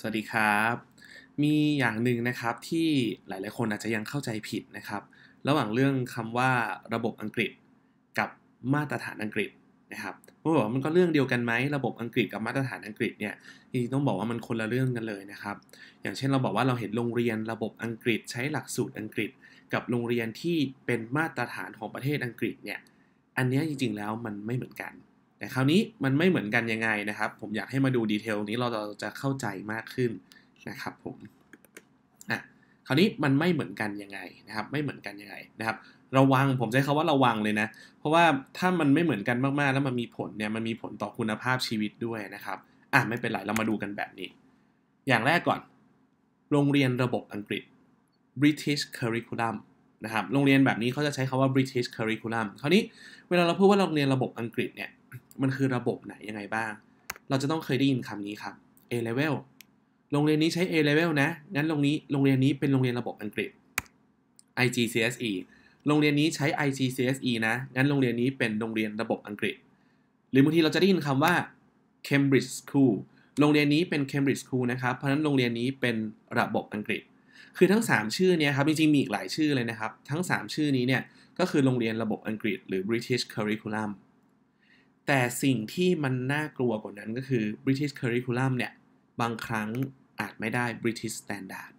สวัสดีครับ มีอย่างหนึ่งนะครับที่หลาย ๆคนอาจจะยังเข้าใจผิดนะครับ ระหว่างเรื่องคำว่าระบบอังกฤษกับมาตรฐานอังกฤษนะครับผมบอกว่ามันก็เรื่องเดียวกันไหมระบบอังกฤษกับมาตรฐานอังกฤษเนี่ยจริงๆต้องบอกว่ามันคนละเรื่องกันเลยนะครับ อย่างเช่นเราบอกว่าเราเห็นโรงเรียนระบบอังกฤษใช้หลักสูตรอังกฤษ กับโรงเรียนที่เป็นมาตรฐานของประเทศอังกฤษเนี่ยอันนี้จริงๆ แล้วมันไม่เหมือนกันแต่คราวนี้ มันไม่เหมือนกันยังไงนะครับ ผมอยากให้มาดูดีเทลนี้เราจะเข้าใจมากขึ้นนะครับผมอ่ะคราวนี้มันไม่เหมือนกันยังไงนะครับ ไม่เหมือนกันยังไงนะครับ ระวัง ผมใช้คาว่าระวังเลยนะ เพราะว่าถ้ามันไม่เหมือนกันมากๆ แล้วมันมีผลเนี่ย มันมีผลต่อคุณภาพชีวิตด้วยนะครับอ่ะ ไม่เป็นไร เรามาดูกันแบบนี้ อย่างแรกก่อน โรงเรียนระบบอังกฤษ British Curriculum นะครับ โรงเรียนแบบนี้เขาจะใช้คาว่า British Curriculum คราวนี้เวลาเราพูดว่าโรงเรียนระบบอังกฤษเนี่ยมันคือระบบไหนยังไงบ้าง เราจะต้องเคยได้ยินคำนี้ครับ A level โรงเรียนนี้ใช้ A level นะ งั้นโรงนี้ โรงเรียนนี้เป็นโรงเรียนระบบอังกฤษ IGCSE โรงเรียนนี้ใช้ IGCSE นะ งั้นโรงเรียนนี้เป็นโรงเรียนระบบอังกฤษ หรือบางทีเราจะได้ยินคำว่า Cambridge School โรงเรียนนี้เป็น Cambridge School นะครับ เพราะนั้นโรงเรียนนี้เป็นระบบอังกฤษ คือทั้ง 3 ชื่อนี้ครับ จริงๆ มีอีกหลายชื่อเลยนะครับ ทั้ง 3 ชื่อนี้เนี่ยก็คือโรงเรียนระบบอังกฤษ หรือ British Curriculum แต่สิ่งที่มันน่ากลัวกว่านั้นก็คือ British Curriculum เนี่ยบางครั้งอาจไม่ได้ British Standard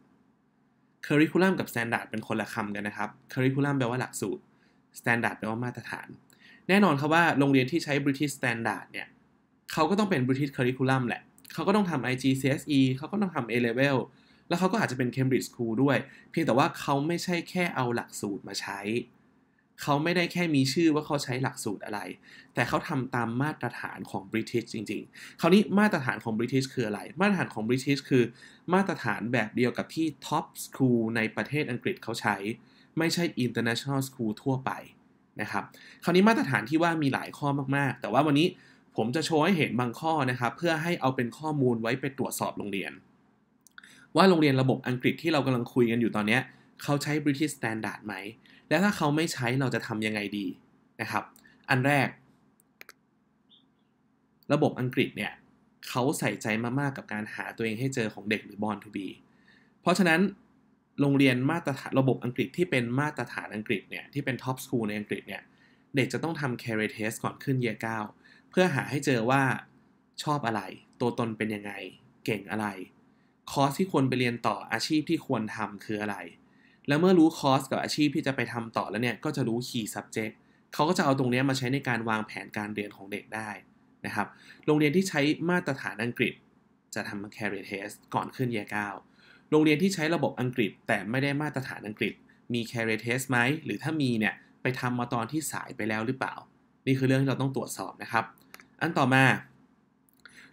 Curriculum กับ Standard เป็นคนละคำกันนะครับ Curriculum แปลว่าหลักสูตร Standard แปลว่ามาตรฐาน แน่นอนครับว่าโรงเรียนที่ใช้ British Standard เนี่ยเขาก็ต้องเป็น British Curriculum แหละเขาก็ต้องทำ IGCSE เขาก็ต้องทำ A-Level แล้วเขาก็อาจจะเป็น Cambridge School ด้วย เพียงแต่ว่าเขาไม่ใช่แค่เอาหลักสูตรมาใช้เขาไม่ได้แค่มีชื่อว่าเขาใช้หลักสูตรอะไร แต่เขาทำตามมาตรฐานของบริเตนจริง ๆ คราวนี้มาตรฐานของบริเตนคืออะไร มาตรฐานของบริเตนคือมาตรฐานแบบเดียวกับที่ท็อปสคูลในประเทศอังกฤษเขาใช้ ไม่ใช่ international school ทั่วไปนะครับ คราวนี้มาตรฐานที่ว่ามีหลายข้อมากๆ แต่ว่าวันนี้ผมจะโชว์ให้เห็นบางข้อนะครับ เพื่อให้เอาเป็นข้อมูลไว้ไปตรวจสอบโรงเรียน ว่าโรงเรียนระบบอังกฤษที่เรากำลังคุยกันอยู่ตอนนี้เขาใช้บริ t ิชสแตนดาร์ดไหมแล้วถ้าเขาไม่ใช้เราจะทำยังไงดีนะครับ อันแรก ระบบอังกฤษเนี่ยเขาใส่ใจมาก ๆ กับการหาตัวเองให้เจอของเด็กหรือบอลทูบีเพราะฉะนั้นโรงเรียนมาตรฐาน ระบบอังกฤษที่เป็นมาตรฐานอังกฤษเนี่ย ที่เป็นท็อปสคูลในอังกฤษเนี่ย เด็กจะต้องทำ c a r e เท test ก่อนขึ้นเยียร์9เพื่อหาให้เจอว่าชอบอะไรตัวตนเป็นยังไงเก่งอะไรคอร์สที่ควรไปเรียนต่ออาชีพที่ควรทำคืออะไรแล้วเมื่อรู้คอสกับอาชีพที่จะไปทำต่อแล้วเนี่ยก็จะรู้ขี่ subject เขาก็จะเอาตรงนี้มาใช้ในการวางแผนการเรียนของเด็กได้นะครับ โรงเรียนที่ใช้มาตรฐานอังกฤษจะทำ career test ก่อนขึ้นเยเก้าโรงเรียนที่ใช้ระบบอังกฤษแต่ไม่ได้มาตรฐานอังกฤษมี career test ไหมหรือถ้ามีเนี่ยไปทำมาตอนที่สายไปแล้วหรือเปล่า นี่คือเรื่องที่เราต้องตรวจสอบนะครับ อันต่อมา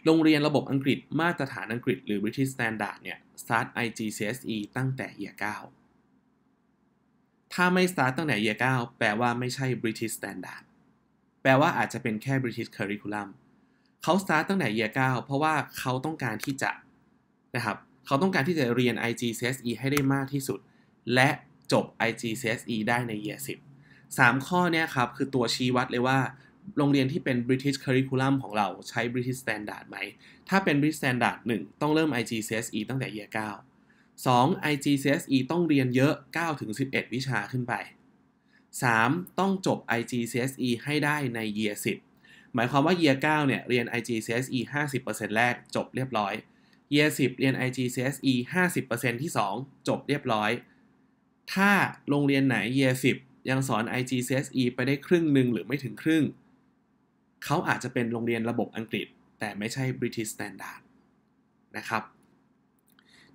โรงเรียนระบบอังกฤษมาตรฐานอังกฤษหรือ British Standard เนี่ย start IGCSE ตั้งแต่เยียาถ้าไม่ start ตั้งแต่ year 9 แปลว่าไม่ใช่ British Standard แปลว่าอาจจะเป็นแค่ British Curriculum เขา start ตั้งแต่ year 9 เพราะว่าเขาต้องการที่จะนะครับเขาต้องการที่จะเรียน IGCSE ให้ได้มากที่สุด และจบ IGCSE ได้ใน year 10 3 ข้อเนี้ยครับคือตัวชี้วัดเลยว่า โรงเรียนที่เป็น British Curriculum ของเราใช้ British Standard ไหม ถ้าเป็น British Standard 1 ต้องเริ่ม IGCSE ตั้งแต่ year 9 2. IG CSE ต้องเรียนเยอะ9-11 วิชาขึ้นไป 3. ต้องจบ IG CSE ให้ได้ใน Year 10 หมายความว่า Year 9เนี่ยเรียน IG CSE 50%แรกจบเรียบร้อย Year 10 เรียน IG CSE 50%ที่ 2 จบเรียบร้อย ถ้าโรงเรียนไหน Year 10 ยังสอน IG CSE ไปได้ครึ่งหนึ่งหรือไม่ถึงครึ่ง เขาอาจจะเป็นโรงเรียนระบบอังกฤษ แต่ไม่ใช่ British Standard นะครับ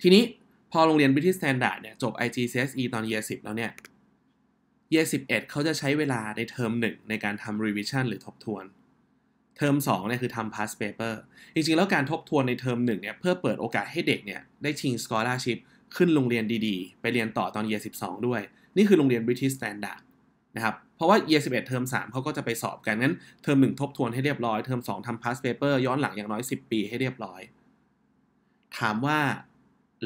ทีนี้พอโรงเรียนบริทิสแต t a n ์ a เนี่ยจบ IGCSE ตอน Year 10 แล้วเนี่ย Year 11เขาจะใช้เวลาในเทอม1 ในการทำ revision หรือทบทวน เทอม2เนี่ยคือทำ past paper จริง ๆ แล้วการทบทวนในเทอม1เนี่ยเพื่อเปิดโอกาสให้เด็กเนี่ยได้ชิง scholarship ขึ้นโรงเรียนดีๆ ไปเรียนต่อตอน Year 12 ด้วย นี่คือโรงเรียนบริทิสแต t a n ์ a นะครับเพราะว่า Year 11 เทอม3 เขาก็จะไปสอบกันงั้นเทอม 1 ทบทวนให้เรียบร้อยเทอม2ทำ past paper ย้อนหลังอย่างน้อย10ปี ให้เรียบร้อย ถามว่า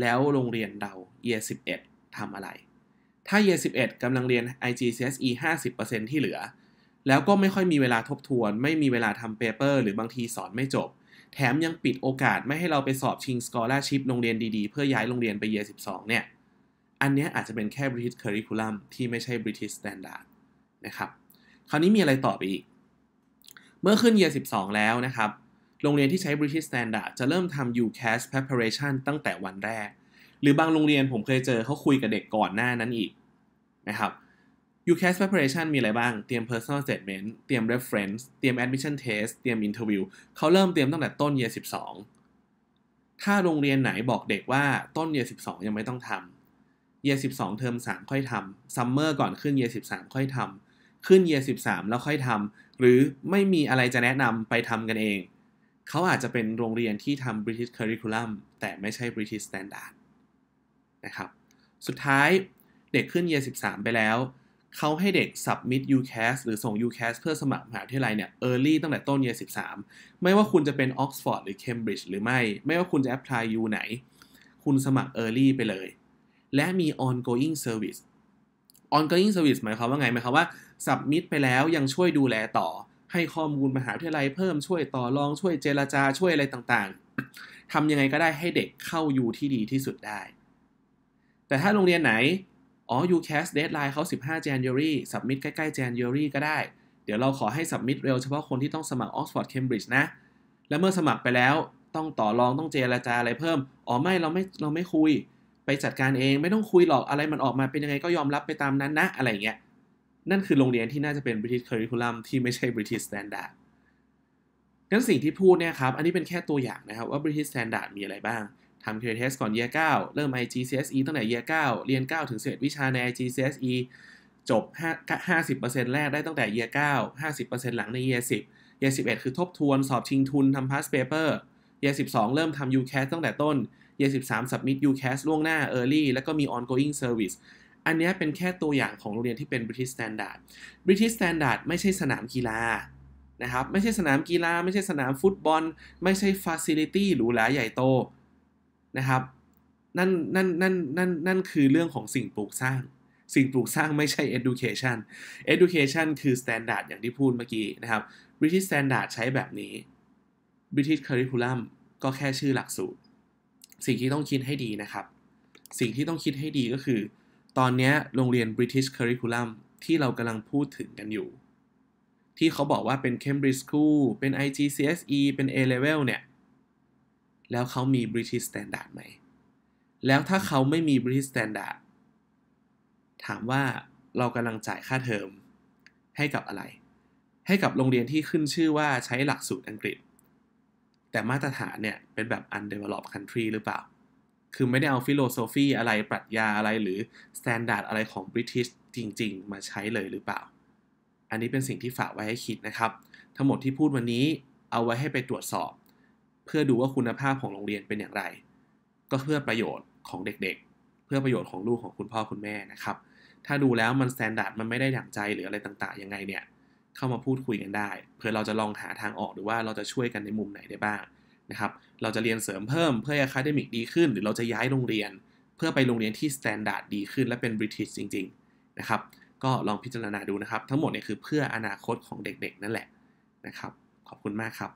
แล้วโรงเรียนเรา year 11 ทำอะไร ถ้า year 11กำลังเรียน IGCSE 50%ที่เหลือ แล้วก็ไม่ค่อยมีเวลาทบทวน ไม่มีเวลาทำเปเปอร์หรือบางทีสอนไม่จบ แถมยังปิดโอกาสไม่ให้เราไปสอบชิง scholarship โรงเรียนดี ๆ เพื่อย้ายโรงเรียนไป year 12 เนี่ยอันนี้อาจจะเป็นแค่ British curriculum ที่ไม่ใช่ British standard นะครับ คราวนี้มีอะไรต่อไปอีก เมื่อขึ้น year 12 แล้วนะครับโรงเรียนที่ใช้ British Standard จะเริ่มทำ UCAS preparation ตั้งแต่วันแรก หรือบางโรงเรียนผมเคยเจอเขาคุยกับเด็กก่อนหน้านั้นอีก นะครับ UCAS preparation มีอะไรบ้าง เตรียม personal statement เตรียม reference เตรียม admission test เตรียม interview เขาเริ่มเตรียมตั้งแต่ต้นเย a r 12 ถ้าโรงเรียนไหนบอกเด็กว่าต้นเย a r 12 ยังไม่ต้องทำเย a r 12 เทอม3 ค่อยทำ summer ก่อนขึ้นเย a r 13 ค่อยทำ ขึ้นเย a r 13 แล้วค่อยทำ หรือไม่มีอะไรจะแนะนำไปทำกันเองเขาอาจจะเป็นโรงเรียนที่ทำ British Curriculum แต่ไม่ใช่ British Standard นะครับสุดท้ายเด็กขึ้นสิบส13 ไปแล้ว เขาให้เด็ก submit UCAS หรือส่ง UCAS เพื่อสมัครมหาวิทยาลัยเนี่ย early ตั้งแต่ต้นสิบส13 ไม่ว่าคุณจะเป็น Oxford หรือ Cambridge หรือไม่ไม่ว่าคุณจะ apply U ไหน คุณสมัคร early ไปเลย และมี ongoing service ongoing service หมายความว่าไงหมายความว่า submit ไปแล้วยังช่วยดูแลต่อให้ข้อมูลมหาวิทยาลัยเพิ่มช่วยต่อรองช่วยเจรจาช่วยอะไรต่างๆ ทำยังไงก็ได้ให้เด็กเข้ายูที่ดีที่สุดได้ แต่ถ้าโรงเรียนไหน อ๋อ UCAS deadline เขา15 January submit ใกล้ๆ January ก็ได้ เดี๋ยวเราขอให้ submit เร็วเฉพาะคนที่ต้องสมัคร Oxford Cambridge นะ และเมื่อสมัครไปแล้วต้องต่อรองต้องเจรจาอะไรเพิ่ม อ๋อไม่เราไม่เราไม่คุย ไปจัดการเองไม่ต้องคุยหรอกอะไรมันออกมาเป็นยังไงก็ยอมรับไปตามนั้นนะอะไรเงี้ยนั่นคือโรงเรียนที่น่าจะเป็น British Curriculum ที่ไม่ใช่ British Standard นั้นสิ่งที่พูดเนี่ยครับ อันนี้เป็นแค่ตัวอย่างนะครับว่า British Standard มีอะไรบ้าง ทำ Career Test ก่อน Year 9 เริ่ม IGCSE ตั้งแต่ Year 9 เรียน 9 ถึง 11 วิชาใน IGCSE จบ5 50%แรกได้ตั้งแต่ Year 9 50%หลังใน Year 10 Year 11 คือทบทวน สอบชิงทุนทำ past paper Year 12 เริ่มทำ UCAS ตั้งแต่ต้น Year 13 submit UCAS ล่วงหน้า early แล้วก็มี ongoing service อันนี้เป็นแค่ตัวอย่างของโรงเรียนที่เป็นบริ t i s h Standard British Standard ไม่ใช่สนามกีฬานะครับ ไม่ใช่สนามกีฬา ไม่ใช่สนามฟุตบอล ไม่ใช่ฟาซิลิตี้หรูหราใหญ่โตนะครับนั่น นั่นนั่นนั่นนั่นคือเรื่องของสิ่งปลูกสร้าง สิ่งปลูกสร้างไม่ใช่ education education คือ standard อย่างที่พูดเมื่อกี้นะครับ British standard ใช้แบบนี้ British curriculum ก็แค่ชื่อหลักสูตร สิ่งที่ต้องคิดให้ดีนะครับ สิ่งที่ต้องคิดให้ดีก็คือตอนนี้โรงเรียน British Curriculum ที่เรากำลังพูดถึงกันอยู่ ที่เขาบอกว่าเป็น Cambridge School เป็น IGCSE เป็น A-Level เนี่ยแล้วเขามี British Standard ไหม แล้วถ้าเขาไม่มี British Standard ถามว่าเรากำลังจ่ายค่าเทอมให้กับอะไร ให้กับโรงเรียนที่ขึ้นชื่อว่าใช้หลักสูตรอังกฤษ แต่มาตรฐานเนี่ยเป็นแบบ undeveloped country หรือเปล่าคือไม่ได้เอาฟิโลโซฟีอะไรปรัชญาอะไรหรือสแตนดาร์ดอะไรของบริทิชจริงๆ มาใช้เลยหรือเปล่า อันนี้เป็นสิ่งที่ฝากไว้ให้คิดนะครับ ทั้งหมดที่พูดวันนี้เอาไว้ให้ไปตรวจสอบ เพื่อดูว่าคุณภาพของโรงเรียนเป็นอย่างไร ก็เพื่อประโยชน์ของเด็กๆ เพื่อประโยชน์ของลูกของคุณพ่อคุณแม่นะครับ ถ้าดูแล้วมันสแตนดาร์ดมันไม่ได้ดั่งใจหรืออะไรต่างๆยังไงเนี่ยเข้ามาพูดคุยกันได้ เพื่อเราจะลองหาทางออกหรือว่าเราจะช่วยกันในมุมไหนได้บ้างนะครับ เราจะเรียนเสริมเพิ่มเพื่อให้คาเดมิกดีขึ้น หรือเราจะย้ายโรงเรียน เพื่อไปโรงเรียนที่สแตนดาร์ดดีขึ้น และเป็นบริทิชจริงๆนะครับ ก็ลองพิจารณาดูนะครับ ทั้งหมดเนี่ยคือเพื่ออนาคตของเด็กๆ นั่นแหละนะครับขอบคุณมากครับ